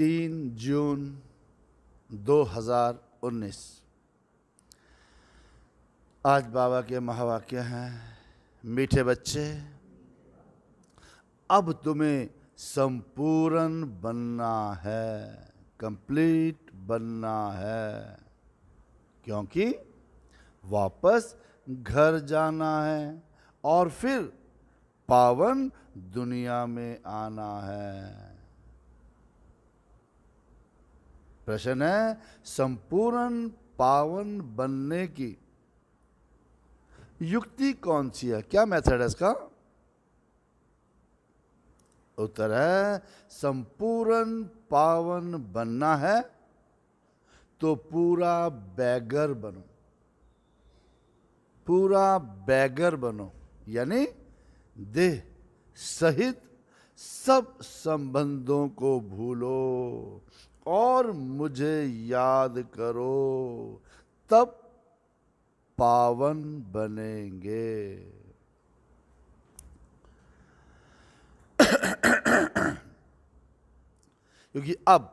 तीन जून 2019 आज बाबा के महावाक्य हैं मीठे बच्चे अब तुम्हें संपूर्ण बनना है कंप्लीट बनना है क्योंकि वापस घर जाना है और फिर पावन दुनिया में आना है प्रश्न है संपूर्ण पावन बनने की युक्ति कौन सी है क्या मेथड है इसका उत्तर है संपूर्ण पावन बनना है तो पूरा बैगर बनो पूरा बैगर बनो यानी देह सहित सब संबंधों को भूलो और मुझे याद करो तब पावन बनेंगे क्योंकि अब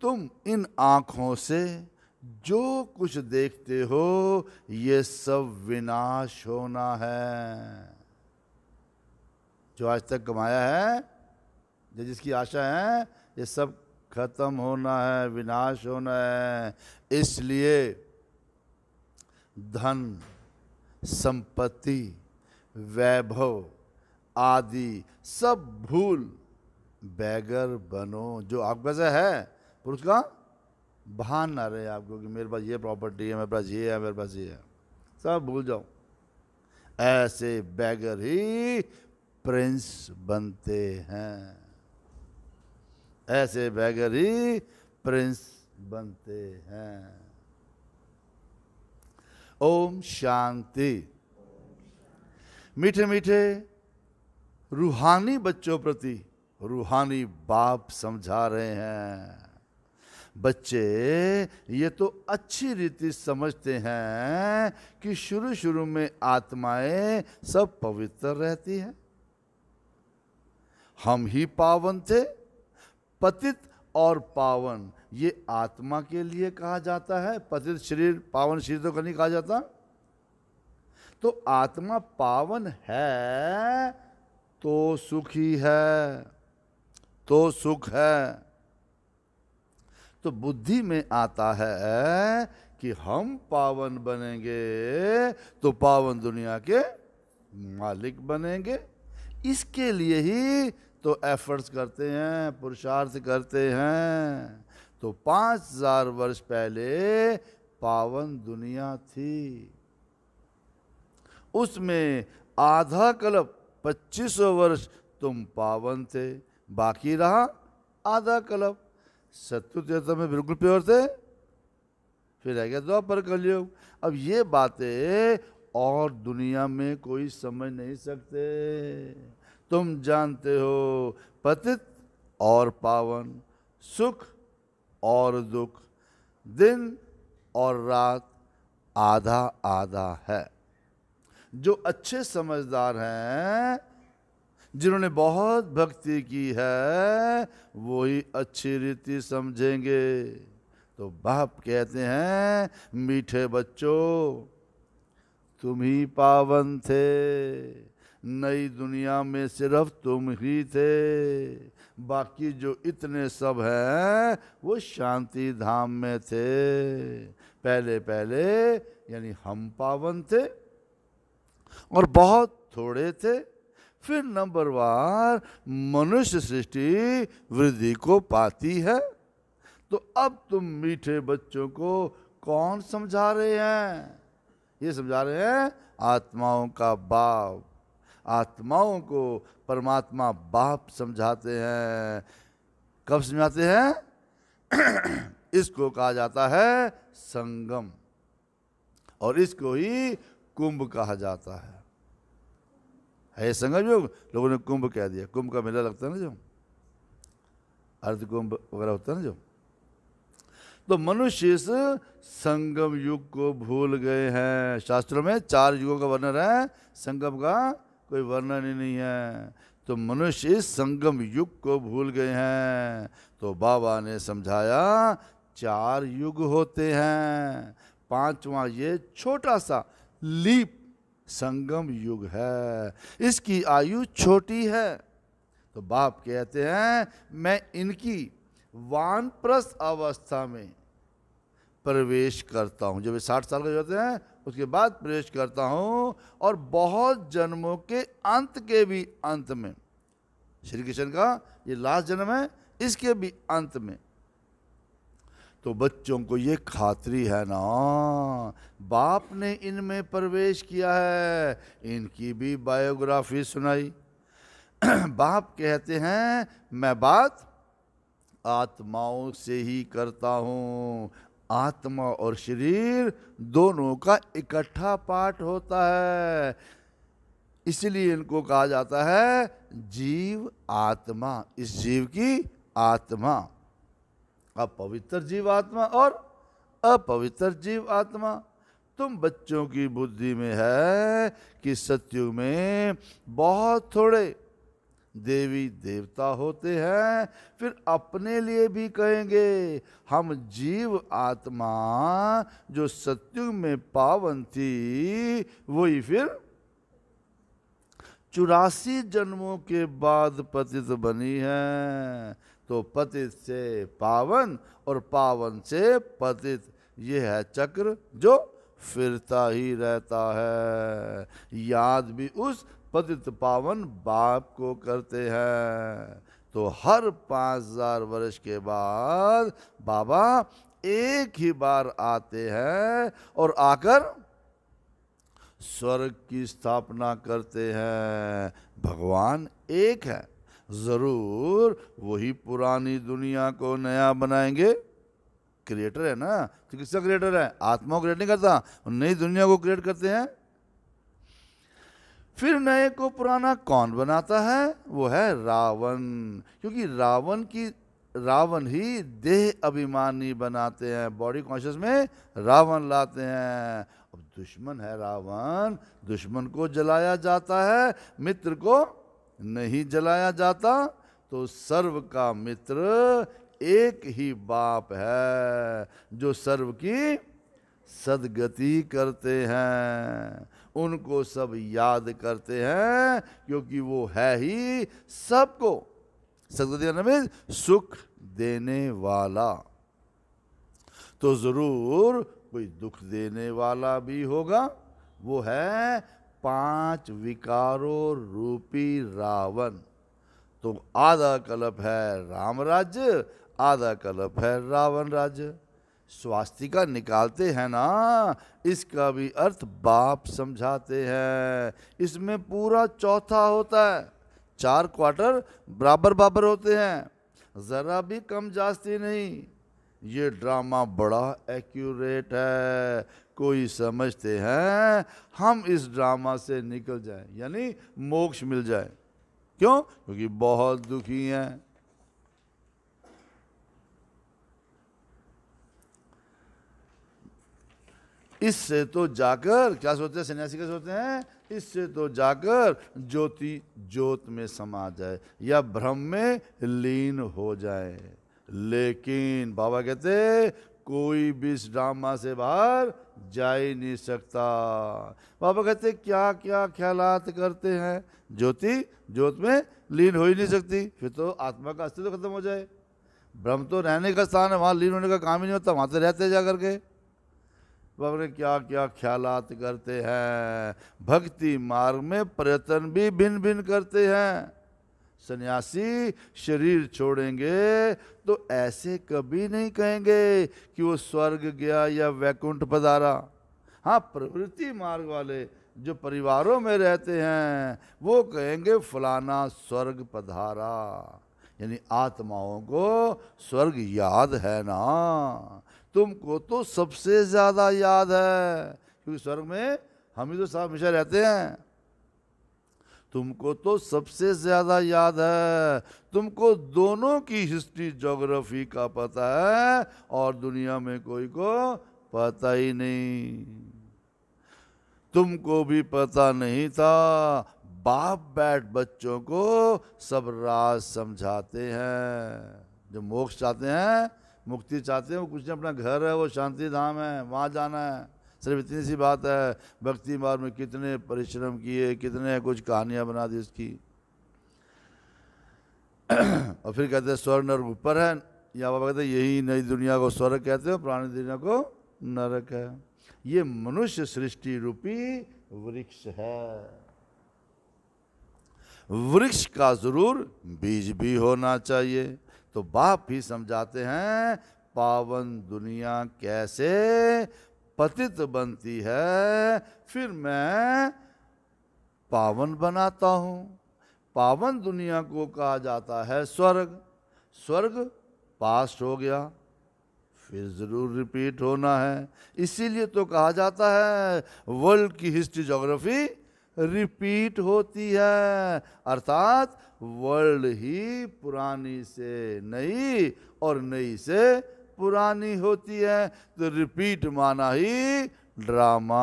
तुम इन आंखों से जो कुछ देखते हो ये सब विनाश होना है जो आज तक कमाया है जिसकी आशा है ये सब खत्म होना है विनाश होना है इसलिए धन संपत्ति वैभव आदि सब भूल बैगर बनो जो आपका से है पुरुष का भान ना रहे आपको कि मेरे पास ये प्रॉपर्टी है मेरे पास ये है मेरे पास ये है सब भूल जाओ ऐसे बैगर ही प्रिंस बनते हैं ऐसे बैगर ही प्रिंस बनते हैं ओम शांति मीठे मीठे रूहानी बच्चों प्रति रूहानी बाप समझा रहे हैं बच्चे ये तो अच्छी रीति समझते हैं कि शुरू शुरू में आत्माएं सब पवित्र रहती हैं हम ही पावन थे पतित और पावन ये आत्मा के लिए कहा जाता है पतित शरीर पावन शरीर तो नहीं कहा जाता तो आत्मा पावन है तो सुखी है तो सुख है तो बुद्धि में आता है कि हम पावन बनेंगे तो पावन दुनिया के मालिक बनेंगे इसके लिए ही तो एफर्ट्स करते हैं पुरुषार्थ करते हैं तो पाँच हजार वर्ष पहले पावन दुनिया थी उसमें आधा कल्प पच्चीस सौ वर्ष तुम पावन थे बाकी रहा आधा कल्प सत्तु तीर्थ में बिल्कुल प्योर थे फिर रह गया द्वापर कलयुग अब ये बातें और दुनिया में कोई समझ नहीं सकते तुम जानते हो पतित और पावन सुख और दुख दिन और रात आधा आधा है जो अच्छे समझदार हैं जिन्होंने बहुत भक्ति की है वो ही अच्छी रीति समझेंगे तो बाप कहते हैं मीठे बच्चों तुम ही पावन थे नई दुनिया में सिर्फ तुम ही थे बाकी जो इतने सब हैं वो शांति धाम में थे पहले पहले यानी हम पावन थे और बहुत थोड़े थे फिर नंबर वार मनुष्य सृष्टि वृद्धि को पाती है तो अब तुम मीठे बच्चों को कौन समझा रहे हैं ये समझा रहे हैं आत्माओं का बाप आत्माओं को परमात्मा बाप समझाते हैं कब समझाते हैं इसको कहा जाता है संगम और इसको ही कुंभ कहा जाता है है संगम योग लोगों ने कुंभ कह दिया कुंभ का मेला लगता है ना जो अर्ध कुंभ वगैरह होता है ना जो तो मनुष्य इस संगम युग को भूल गए हैं शास्त्रों में चार युगों का वर्णन है संगम का कोई वर्णन ही नहीं है तो मनुष्य इस संगम युग को भूल गए हैं तो बाबा ने समझाया चार युग होते हैं पांचवा ये छोटा सा लीप संगम युग है इसकी आयु छोटी है तो बाप कहते हैं मैं इनकी वानप्रस्थ अवस्था में प्रवेश करता हूं जब ये साठ साल के होते हैं उसके बाद प्रवेश करता हूँ और बहुत जन्मों के अंत के भी अंत में श्री कृष्ण का ये लास्ट जन्म है इसके भी अंत में तो बच्चों को ये खातरी है ना बाप ने इनमें प्रवेश किया है इनकी भी बायोग्राफी सुनाई बाप कहते हैं मैं बात आत्माओं से ही करता हूँ आत्मा और शरीर दोनों का इकट्ठा पाठ होता है इसलिए इनको कहा जाता है जीव आत्मा इस जीव की आत्मा अपवित्र जीव आत्मा और अपवित्र जीव आत्मा तुम बच्चों की बुद्धि में है कि सत्यु में बहुत थोड़े देवी देवता होते हैं फिर अपने लिए भी कहेंगे हम जीव आत्मा जो सत्युग में पावन थी वही फिर चौरासी जन्मों के बाद पतित बनी है तो पतित से पावन और पावन से पतित ये है चक्र जो फिरता ही रहता है याद भी उस पतित पावन बाप को करते हैं तो हर पाँच हजार वर्ष के बाद बाबा एक ही बार आते हैं और आकर स्वर्ग की स्थापना करते हैं भगवान एक है ज़रूर वही पुरानी दुनिया को नया बनाएंगे क्रिएटर है ना तो किसका क्रिएटर है आत्मा को क्रिएट नहीं करता नई दुनिया को क्रिएट करते हैं फिर नए को पुराना कौन बनाता है वो है रावण क्योंकि रावण की रावण ही देह अभिमानी बनाते हैं बॉडी कॉन्शियस में रावण लाते हैं अब दुश्मन है रावण दुश्मन को जलाया जाता है मित्र को नहीं जलाया जाता तो सर्व का मित्र एक ही बाप है जो सर्व की सदगति करते हैं उनको सब याद करते हैं क्योंकि वो है ही सबको सदगति सुख देने वाला तो ज़रूर कोई दुख देने वाला भी होगा वो है पांच विकारों रूपी रावण तो आधा कलप है राम राज्य आधा कलप है रावण राज्य स्वास्तिका निकालते हैं ना इसका भी अर्थ बाप समझाते हैं इसमें पूरा चौथा होता है चार क्वार्टर बराबर बराबर होते हैं ज़रा भी कम जास्ती नहीं ये ड्रामा बड़ा एक्यूरेट है कोई समझते हैं हम इस ड्रामा से निकल जाए यानी मोक्ष मिल जाए क्यों क्योंकि बहुत दुखी हैं इससे तो जाकर क्या सोचते हैं सन्यासी क्या सोचते हैं इससे तो जाकर ज्योति ज्योत में समा जाए या भ्रम में लीन हो जाए लेकिन बाबा कहते कोई भी इस ड्रामा से बाहर जा ही नहीं सकता बाबा कहते क्या क्या ख्याल करते हैं ज्योति ज्योत में लीन हो ही नहीं सकती फिर तो आत्मा का अस्तित्व खत्म हो जाए भ्रम तो रहने का स्थान है वहाँ लीन होने का काम ही नहीं होता वहाँ तो रहते जा करके अपने क्या क्या ख्याल करते हैं भक्ति मार्ग में प्रयत्न भी भिन्न भिन्न करते हैं सन्यासी शरीर छोड़ेंगे तो ऐसे कभी नहीं कहेंगे कि वो स्वर्ग गया या वैकुंठ पधारा हाँ प्रवृत्ति मार्ग वाले जो परिवारों में रहते हैं वो कहेंगे फलाना स्वर्ग पधारा यानी आत्माओं को स्वर्ग याद है ना तुमको तो सबसे ज़्यादा याद है क्योंकि स्वर्ग में हम ही तो साहब हमेशा रहते हैं तुमको तो सबसे ज़्यादा याद है तुमको दोनों की हिस्ट्री जोग्राफी का पता है और दुनिया में कोई को पता ही नहीं तुमको भी पता नहीं था बाप बैठ बच्चों को सब राज समझाते हैं जो मोक्ष चाहते हैं मुक्ति चाहते हैं वो कुछ नहीं अपना घर है वो शांति धाम है वहाँ जाना है सिर्फ इतनी सी बात है भक्ति मार्ग में कितने परिश्रम किए कितने कुछ कहानियाँ बना दी उसकी और फिर कहते हैं स्वर्ग नर्क ऊपर है या बाबा कहते हैं यही नई दुनिया को स्वर्ग कहते हो पुरानी दुनिया को नरक है ये मनुष्य सृष्टि रूपी वृक्ष है वृक्ष का जरूर बीज भी होना चाहिए तो बाप भी समझाते हैं पावन दुनिया कैसे पतित बनती है फिर मैं पावन बनाता हूँ पावन दुनिया को कहा जाता है स्वर्ग स्वर्ग पास्ट हो गया फिर ज़रूर रिपीट होना है इसीलिए तो कहा जाता है वर्ल्ड की हिस्ट्री जोग्राफी रिपीट होती है अर्थात वर्ल्ड ही पुरानी से नई और नई से पुरानी होती है तो रिपीट माना ही ड्रामा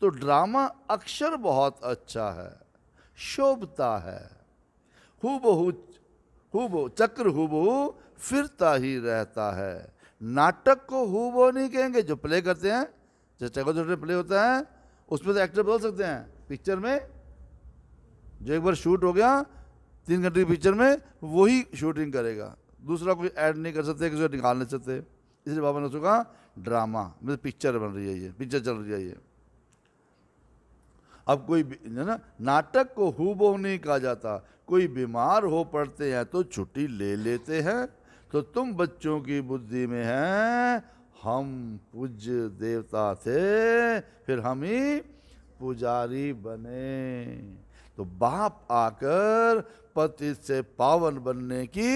तो ड्रामा अक्षर बहुत अच्छा है शोभता है हु बहु हु चक्र हुबहू फिरता ही रहता है नाटक को हु नहीं कहेंगे जो प्ले करते हैं जो छोटे प्ले होता है उसमें तो एक्टर बदल सकते हैं पिक्चर में जो एक बार शूट हो गया तीन घंटे की पिक्चर में वही शूटिंग करेगा दूसरा कोई ऐड नहीं कर सकते किसी निकाल नहीं सकते इसलिए बाबा ने सुखा ड्रामा मतलब पिक्चर बन रही है ये पिक्चर चल रही है ये अब कोई ना नाटक को हु नहीं कहा जाता कोई बीमार हो पड़ते हैं तो छुट्टी ले लेते हैं तो तुम बच्चों की बुद्धि में हैं हम पूज्य देवता थे फिर हम ही पुजारी बने तो बाप आकर पति से पावन बनने की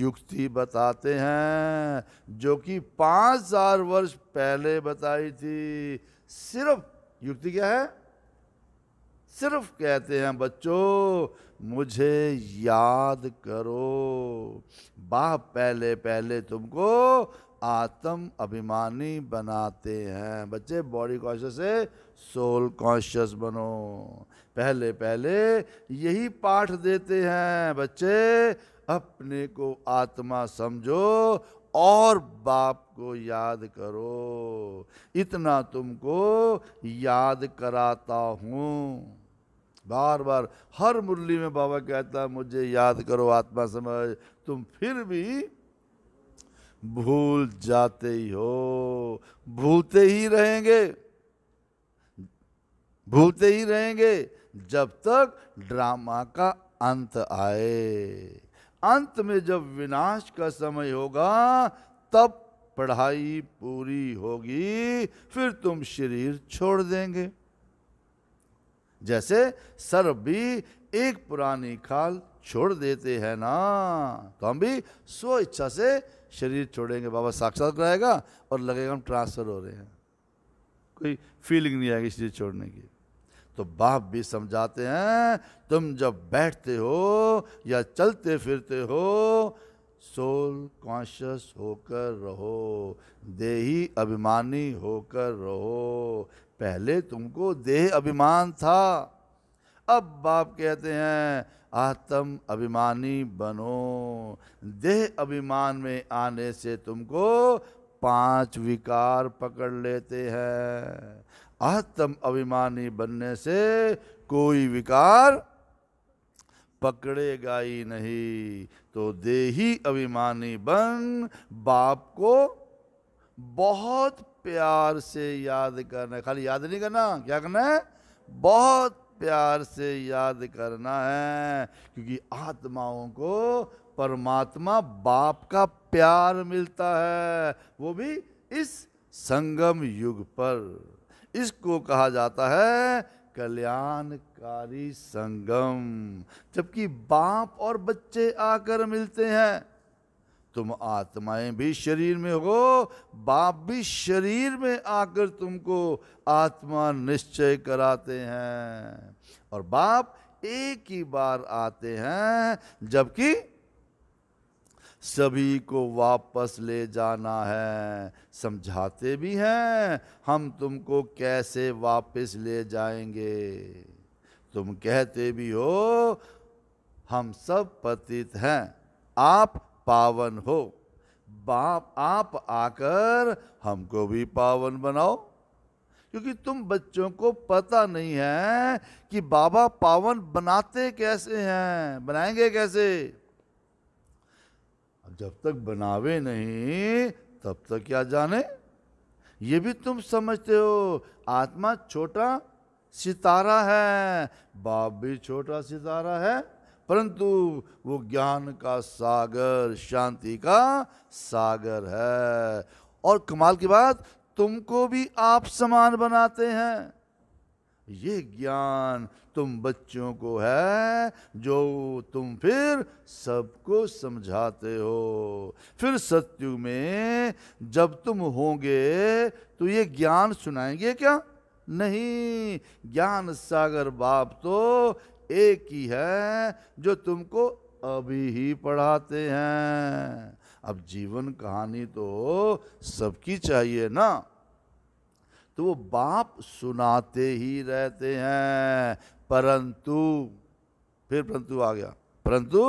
युक्ति बताते हैं जो कि पाँच हजार वर्ष पहले बताई थी सिर्फ युक्ति क्या है सिर्फ कहते हैं बच्चों मुझे याद करो बाप पहले पहले तुमको आत्म अभिमानी बनाते हैं बच्चे बॉडी कॉन्शियस से सोल कॉन्शियस बनो पहले पहले यही पाठ देते हैं बच्चे अपने को आत्मा समझो और बाप को याद करो इतना तुमको याद कराता हूँ बार बार हर मुरली में बाबा कहता मुझे याद करो आत्मा समझ तुम फिर भी भूल जाते ही हो भूलते ही रहेंगे भूलते ही रहेंगे जब तक ड्रामा का अंत आए अंत में जब विनाश का समय होगा तब पढ़ाई पूरी होगी फिर तुम शरीर छोड़ देंगे जैसे सर भी एक पुरानी खाल छोड़ देते हैं ना तो हम भी स्व इच्छा से शरीर छोड़ेंगे बाबा साक्षात कराएगा और लगेगा हम ट्रांसफ़र हो रहे हैं कोई फीलिंग नहीं आएगी शरीर छोड़ने की तो बाप भी समझाते हैं तुम जब बैठते हो या चलते फिरते हो सोल कॉन्शियस होकर रहो देही अभिमानी होकर रहो पहले तुमको देह अभिमान था अब बाप कहते हैं आत्म अभिमानी बनो देह अभिमान में आने से तुमको पांच विकार पकड़ लेते हैं आत्म अभिमानी बनने से कोई विकार पकड़ेगा ही नहीं तो देही अभिमानी बन बाप को बहुत प्यार से याद करना खाली याद नहीं करना क्या करना है बहुत प्यार से याद करना है क्योंकि आत्माओं को परमात्मा बाप का प्यार मिलता है वो भी इस संगम युग पर इसको कहा जाता है कल्याणकारी संगम जबकि बाप और बच्चे आकर मिलते हैं तुम आत्माएं भी शरीर में हो बाप भी शरीर में आकर तुमको आत्मा निश्चय कराते हैं और बाप एक ही बार आते हैं जबकि सभी को वापस ले जाना है समझाते भी हैं हम तुमको कैसे वापस ले जाएंगे तुम कहते भी हो हम सब पतित हैं आप पावन हो बाप आप आकर हमको भी पावन बनाओ क्योंकि तुम बच्चों को पता नहीं है कि बाबा पावन बनाते कैसे हैं बनाएंगे कैसे जब तक बनावे नहीं तब तक क्या जाने ये भी तुम समझते हो आत्मा छोटा सितारा है बाप भी छोटा सितारा है परंतु वो ज्ञान का सागर शांति का सागर है और कमाल की बात तुमको भी आप समान बनाते हैं ये ज्ञान तुम बच्चों को है जो तुम फिर सबको समझाते हो फिर सत्यु में जब तुम होंगे तो ये ज्ञान सुनाएंगे क्या नहीं ज्ञान सागर बाप तो एक ही है जो तुमको अभी ही पढ़ाते हैं अब जीवन कहानी तो सबकी चाहिए ना तो वो बाप सुनाते ही रहते हैं परंतु फिर परंतु आ गया परंतु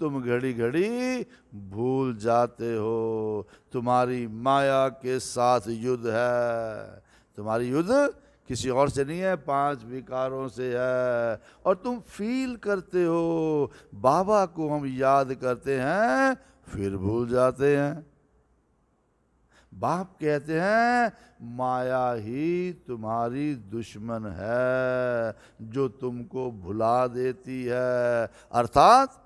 तुम घड़ी घड़ी भूल जाते हो तुम्हारी माया के साथ युद्ध है तुम्हारी युद्ध किसी और से नहीं है पांच विकारों से है और तुम फील करते हो बाबा को हम याद करते हैं फिर भूल जाते हैं बाप कहते हैं माया ही तुम्हारी दुश्मन है जो तुमको भुला देती है अर्थात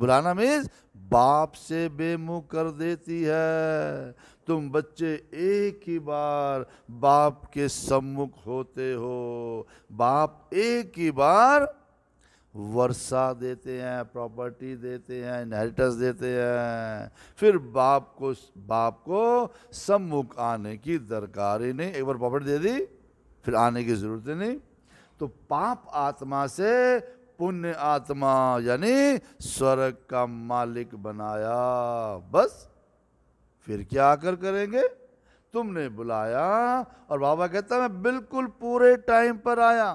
बुलाना मीन्स बाप से बेमुख कर देती है तुम बच्चे एक ही बार बाप के सम्मुख होते हो बाप एक ही बार वर्षा देते हैं प्रॉपर्टी देते हैं इनहेरिटेंस देते हैं फिर बाप को बाप को सम्मुख आने की दरकार ही नहीं एक बार प्रॉपर्टी दे दी फिर आने की जरूरत ही नहीं तो पाप आत्मा से पुण्य आत्मा यानी स्वर्ग का मालिक बनाया बस फिर क्या आकर करेंगे तुमने बुलाया और बाबा कहता मैं बिल्कुल पूरे टाइम पर आया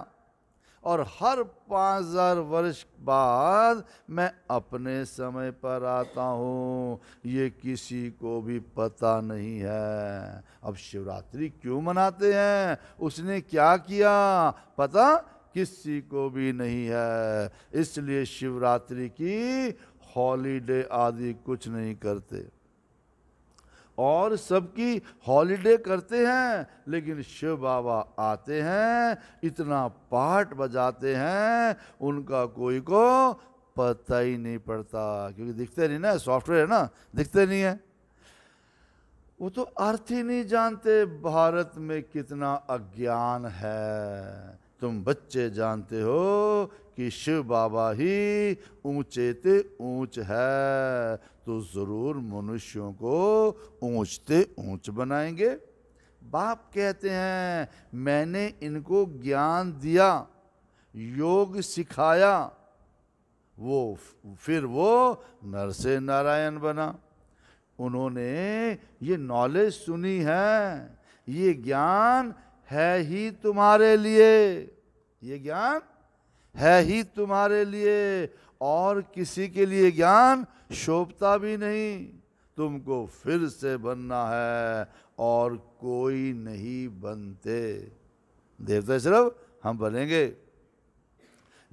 और हर पाँच हज़ार वर्ष बाद मैं अपने समय पर आता हूँ ये किसी को भी पता नहीं है अब शिवरात्रि क्यों मनाते हैं उसने क्या किया पता किसी को भी नहीं है इसलिए शिवरात्रि की हॉलीडे आदि कुछ नहीं करते और सबकी हॉलीडे करते हैं लेकिन शिव बाबा आते हैं इतना पाठ बजाते हैं उनका कोई को पता ही नहीं पड़ता क्योंकि दिखते नहीं ना सॉफ्टवेयर है ना दिखते नहीं है वो तो अर्थ ही नहीं जानते भारत में कितना अज्ञान है तुम बच्चे जानते हो कि शिव बाबा ही ऊंचे ते ऊंच है तो ज़रूर मनुष्यों को ऊंचते ऊंच बनाएंगे बाप कहते हैं मैंने इनको ज्ञान दिया योग सिखाया वो फिर वो नरसे नारायण बना उन्होंने ये नॉलेज सुनी है ये ज्ञान है ही तुम्हारे लिए ये ज्ञान है ही तुम्हारे लिए और किसी के लिए ज्ञान शोभता भी नहीं तुमको फिर से बनना है और कोई नहीं बनते देवता सिर्फ हम बनेंगे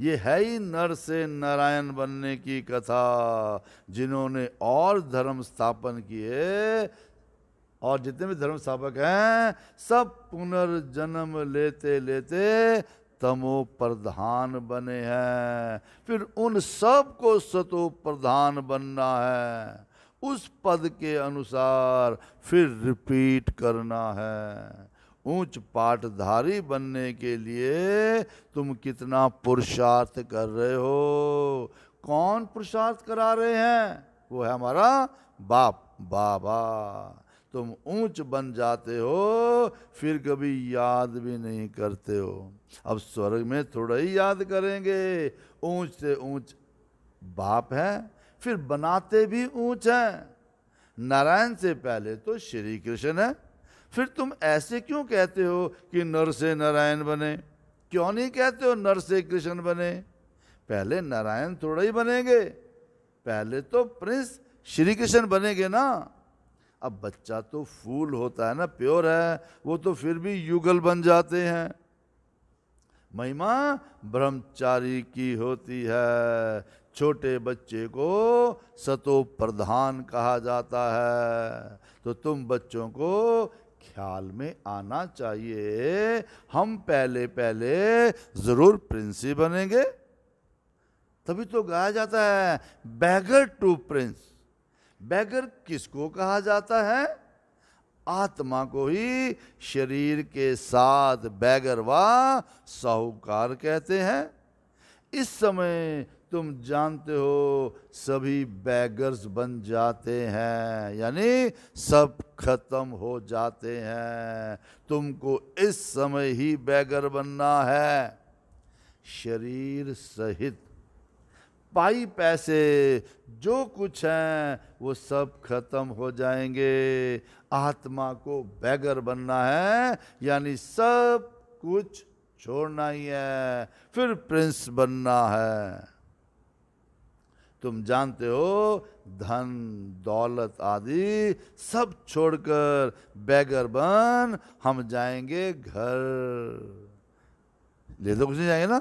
ये है ही नर से नारायण बनने की कथा जिन्होंने और धर्म स्थापन किए और जितने भी धर्म स्थापक हैं सब पुनर्जन्म लेते लेते तमो प्रधान बने हैं फिर उन सब को सतो प्रधान बनना है उस पद के अनुसार फिर रिपीट करना है ऊंच पाठधारी बनने के लिए तुम कितना पुरुषार्थ कर रहे हो कौन पुरुषार्थ करा रहे हैं वो है हमारा बाप बाबा तुम ऊंच बन जाते हो फिर कभी याद भी नहीं करते हो अब स्वर्ग में थोड़ा ही याद करेंगे ऊंच से ऊंच बाप है फिर बनाते भी ऊंच हैं नारायण से पहले तो श्री कृष्ण है फिर तुम ऐसे क्यों कहते हो कि नर से नारायण बने क्यों नहीं कहते हो नर से कृष्ण बने पहले नारायण थोड़ा ही बनेंगे पहले तो प्रिंस श्री कृष्ण बनेंगे ना अब बच्चा तो फूल होता है ना प्योर है वो तो फिर भी युगल बन जाते हैं महिमा ब्रह्मचारी की होती है छोटे बच्चे को सतो प्रधान कहा जाता है तो तुम बच्चों को ख्याल में आना चाहिए हम पहले पहले ज़रूर प्रिंसी बनेंगे तभी तो गाया जाता है बैगर टू प्रिंस बैगर किसको कहा जाता है आत्मा को ही शरीर के साथ बैगर व साहूकार कहते हैं इस समय तुम जानते हो सभी बैगर्स बन जाते हैं यानी सब खत्म हो जाते हैं तुमको इस समय ही बैगर बनना है शरीर सहित पाई पैसे जो कुछ हैं वो सब खत्म हो जाएंगे आत्मा को बैगर बनना है यानी सब कुछ छोड़ना ही है फिर प्रिंस बनना है तुम जानते हो धन दौलत आदि सब छोड़कर बैगर बन हम जाएंगे घर ले तो कुछ नहीं जाएंगे ना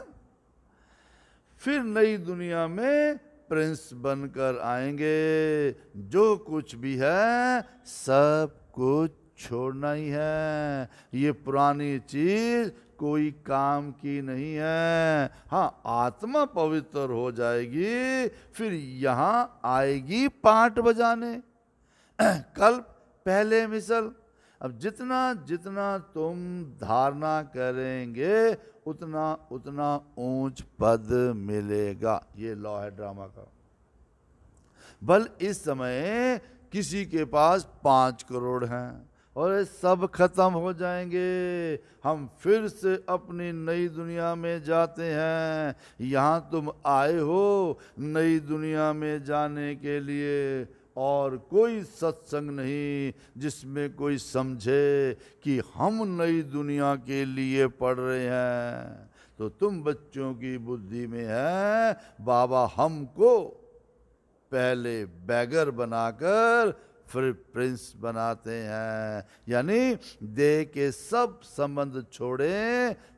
फिर नई दुनिया में प्रिंस बनकर आएंगे जो कुछ भी है सब कुछ छोड़ना ही है ये पुरानी चीज कोई काम की नहीं है हाँ आत्मा पवित्र हो जाएगी फिर यहाँ आएगी पाठ बजाने कल पहले मिसल अब जितना जितना तुम धारणा करेंगे उतना उतना ऊंच पद मिलेगा ये लॉ है ड्रामा का बल इस समय किसी के पास पांच करोड़ हैं और सब खत्म हो जाएंगे हम फिर से अपनी नई दुनिया में जाते हैं यहाँ तुम आए हो नई दुनिया में जाने के लिए और कोई सत्संग नहीं जिसमें कोई समझे कि हम नई दुनिया के लिए पढ़ रहे हैं तो तुम बच्चों की बुद्धि में है बाबा हमको पहले बैगर बनाकर फिर प्रिंस बनाते हैं यानी देह के सब संबंध छोड़े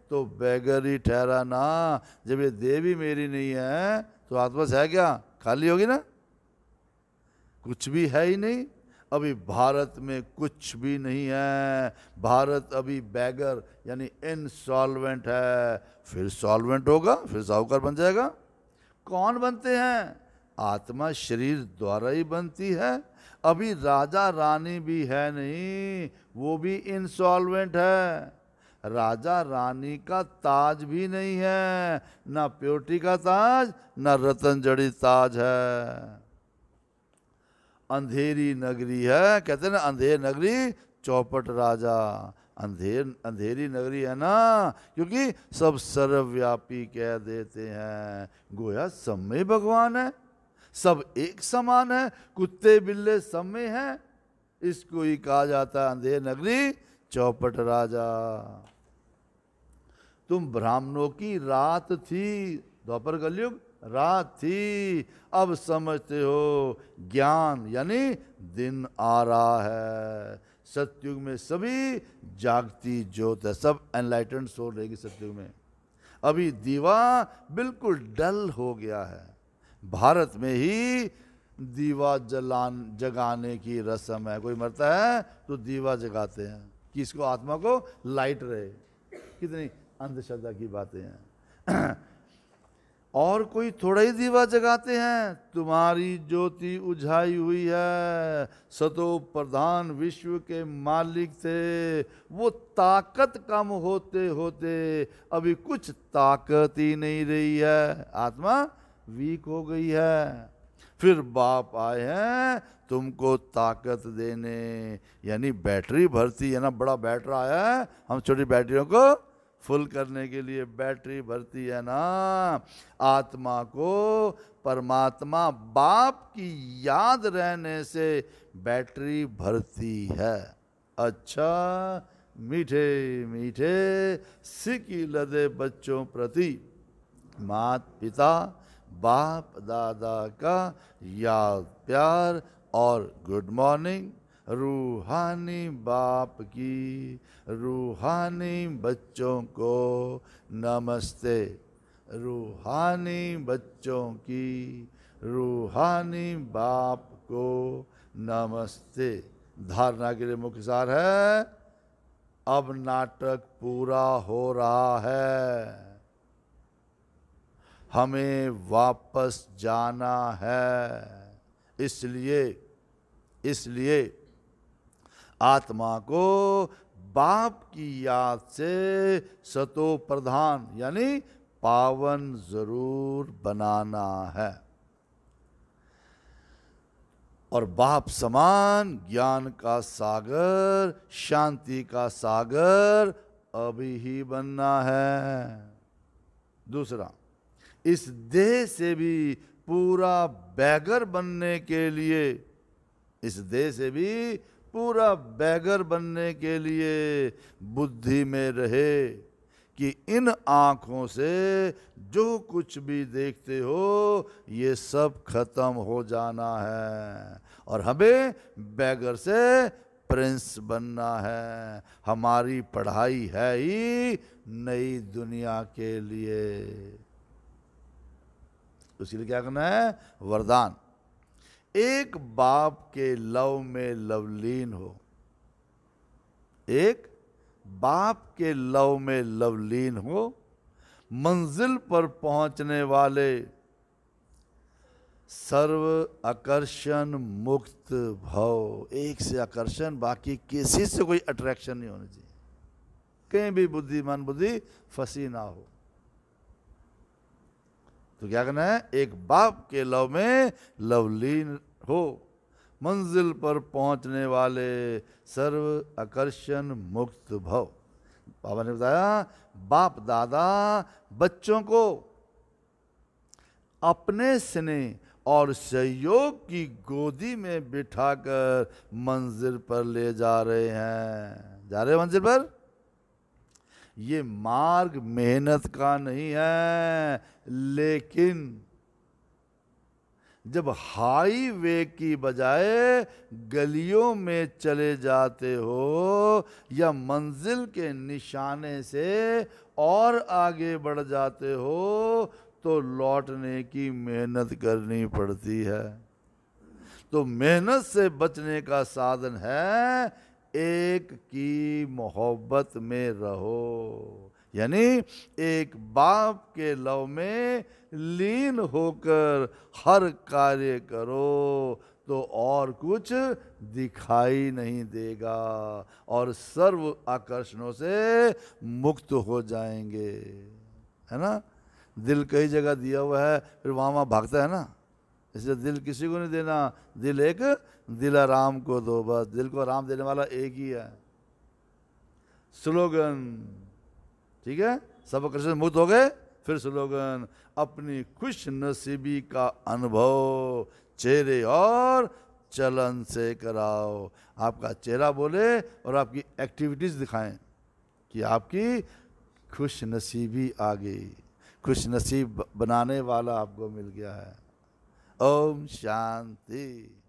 तो बैगर ही ठहरा ना जब ये देह भी मेरी नहीं है तो आत्मा है क्या खाली होगी ना कुछ भी है ही नहीं अभी भारत में कुछ भी नहीं है भारत अभी बैगर यानी इनसॉल्वेंट है फिर सॉल्वेंट होगा फिर साहूकार बन जाएगा कौन बनते हैं आत्मा शरीर द्वारा ही बनती है अभी राजा रानी भी है नहीं वो भी इनसॉल्वेंट है राजा रानी का ताज भी नहीं है ना प्योटी का ताज ना रतन जड़ी ताज है अंधेरी नगरी है कहते ना अंधेर नगरी चौपट राजा अंधेर अंधेरी नगरी है ना क्योंकि सब सर्वव्यापी कह देते हैं गोया सब में भगवान है सब एक समान है कुत्ते बिल्ले सब में है इसको ही कहा जाता है अंधेर नगरी चौपट राजा तुम ब्राह्मणों की रात थी दोपहर कलयुग रात थी अब समझते हो ज्ञान यानी दिन आ रहा है सत्युग में सभी जागती ज्योत है सब एनलाइटेंड सो रहेगी सत्युग में अभी दीवा बिल्कुल डल हो गया है भारत में ही दीवा जलान जगाने की रस्म है कोई मरता है तो दीवा जगाते हैं कि इसको आत्मा को लाइट रहे कितनी अंधश्रद्धा की बातें हैं और कोई थोड़ा ही दीवा जगाते हैं तुम्हारी ज्योति उझाई हुई है सतो प्रधान विश्व के मालिक थे वो ताकत कम होते होते अभी कुछ ताकत ही नहीं रही है आत्मा वीक हो गई है फिर बाप आए हैं तुमको ताकत देने यानी बैटरी भरती है ना बड़ा बैटरा आया है हम छोटी बैटरियों को फुल करने के लिए बैटरी भरती है ना आत्मा को परमात्मा बाप की याद रहने से बैटरी भरती है अच्छा मीठे मीठे सिकी लदे बच्चों प्रति मात पिता बाप दादा का याद प्यार और गुड मॉर्निंग रूहानी बाप की रूहानी बच्चों को नमस्ते रूहानी बच्चों की रूहानी बाप को नमस्ते धारणा के लिए मुख्य सार है अब नाटक पूरा हो रहा है हमें वापस जाना है इसलिए इसलिए आत्मा को बाप की याद से सतो प्रधान यानी पावन जरूर बनाना है और बाप समान ज्ञान का सागर शांति का सागर अभी ही बनना है दूसरा इस देह से भी पूरा बैगर बनने के लिए इस देह से भी पूरा बैगर बनने के लिए बुद्धि में रहे कि इन आँखों से जो कुछ भी देखते हो ये सब खत्म हो जाना है और हमें बैगर से प्रिंस बनना है हमारी पढ़ाई है ही नई दुनिया के लिए उसके लिए क्या करना है वरदान एक बाप के लव में लवलीन हो एक बाप के लव में लवलीन हो मंजिल पर पहुंचने वाले सर्व आकर्षण मुक्त भव एक से आकर्षण बाकी किसी से कोई अट्रैक्शन नहीं होनी चाहिए कहीं भी बुद्धिमान बुद्धि फंसी ना हो तो क्या करना है एक बाप के लव में लवलीन हो मंजिल पर पहुंचने वाले सर्व आकर्षण मुक्त भव बाबा ने बताया बाप दादा बच्चों को अपने स्नेह और सहयोग की गोदी में बिठाकर मंजिल पर ले जा रहे हैं जा रहे मंजिल पर ये मार्ग मेहनत का नहीं है लेकिन जब हाईवे की बजाय गलियों में चले जाते हो या मंजिल के निशाने से और आगे बढ़ जाते हो तो लौटने की मेहनत करनी पड़ती है तो मेहनत से बचने का साधन है एक की मोहब्बत में रहो यानी एक बाप के लव में लीन होकर हर कार्य करो तो और कुछ दिखाई नहीं देगा और सर्व आकर्षणों से मुक्त हो जाएंगे है ना दिल कई जगह दिया हुआ है फिर वहाँ वहाँ भागता है ना इसलिए दिल किसी को नहीं देना दिल एक दिल आराम को दो बस दिल को आराम देने वाला एक ही है स्लोगन ठीक है सब कृष्ण मुक्त हो गए फिर स्लोगन अपनी खुश नसीबी का अनुभव चेहरे और चलन से कराओ आपका चेहरा बोले और आपकी एक्टिविटीज़ दिखाएं कि आपकी खुश नसीबी आ गई खुश नसीब बनाने वाला आपको मिल गया है ओम शांति